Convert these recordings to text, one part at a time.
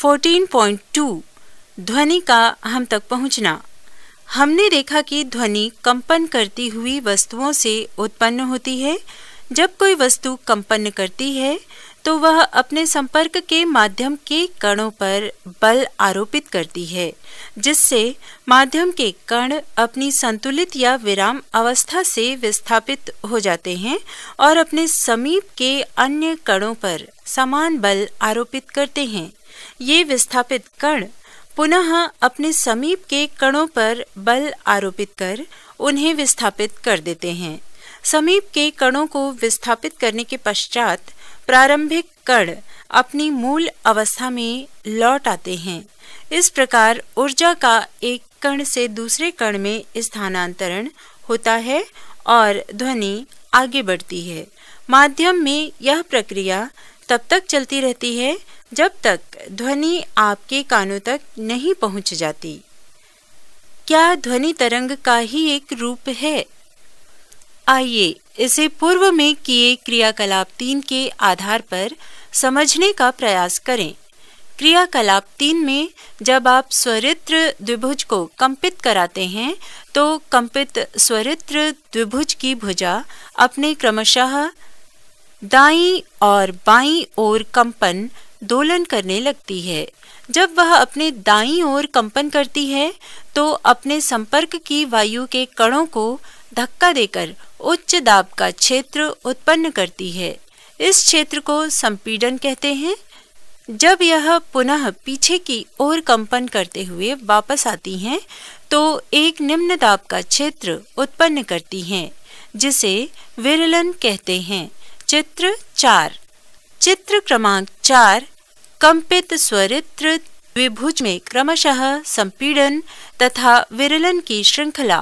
14.2 ध्वनि का हम तक पहुंचना हमने देखा कि ध्वनि कंपन करती हुई वस्तुओं से उत्पन्न होती है जब कोई वस्तु कंपन करती है तो वह अपने संपर्क के माध्यम के कणों पर बल आरोपित करती है जिससे माध्यम के कण अपनी संतुलित या विराम अवस्था से विस्थापित हो जाते हैं और अपने समीप के अन्य कणों पर समान बल आरोपित करते हैं ये विस्थापित कण पुनः अपने समीप के कणों पर बल आरोपित कर उन्हें विस्थापित कर देते हैं समीप के कणों को विस्थापित करने के पश्चात प्रारंभिक कण अपनी मूल अवस्था में लौट आते हैं इस प्रकार ऊर्जा का एक कण से दूसरे कण में स्थानांतरण होता है और ध्वनि आगे बढ़ती है माध्यम में यह प्रक्रिया तब तक चलती रहती है जब तक ध्वनि आपके कानों तक नहीं पहुंच जाती क्या ध्वनि तरंग का ही एक रूप है आइए इसे पूर्व में किए क्रियाकलाप तीन के आधार पर समझने का प्रयास करें क्रियाकलाप तीन में जब आप स्वरित्र द्विभुज को कंपित कराते हैं तो कंपित स्वरित्र द्विभुज की भुजा अपने क्रमशः दाई और बाई ओर कंपन दोलन करने लगती है जब वह अपने दाई ओर कंपन करती है तो अपने संपर्क की वायु के कणों को धक्का देकर उच्च दाब का क्षेत्र उत्पन्न करती है इस क्षेत्र को संपीडन कहते हैं जब यह पुनः पीछे की ओर कंपन करते हुए वापस आती हैं तो एक निम्न दाब का क्षेत्र उत्पन्न करती हैं जिसे विरलन कहते हैं चित्र चार चित्र क्रमांक चार कंपित स्वरित्र द्विभुज में क्रमशः संपीड़न तथा विरलन की श्रृंखला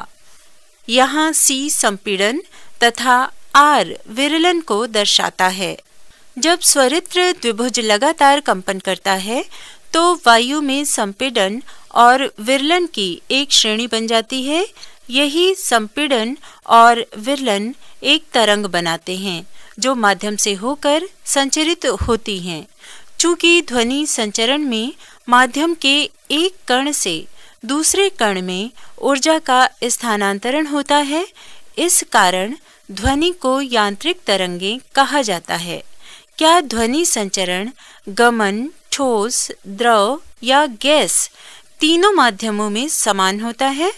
यहाँ सी संपीड़न तथा आर विरलन को दर्शाता है जब स्वरित्र द्विभुज लगातार कंपन करता है तो वायु में संपीड़न और विरलन की एक श्रेणी बन जाती है यही संपीड़न और विरलन एक तरंग बनाते हैं जो माध्यम से होकर संचरित होती हैं चूंकि ध्वनि संचरण में माध्यम के एक कण से दूसरे कण में ऊर्जा का स्थानांतरण होता है इस कारण ध्वनि को यांत्रिक तरंगे कहा जाता है क्या ध्वनि संचरण गमन ठोस द्रव या गैस तीनों माध्यमों में समान होता है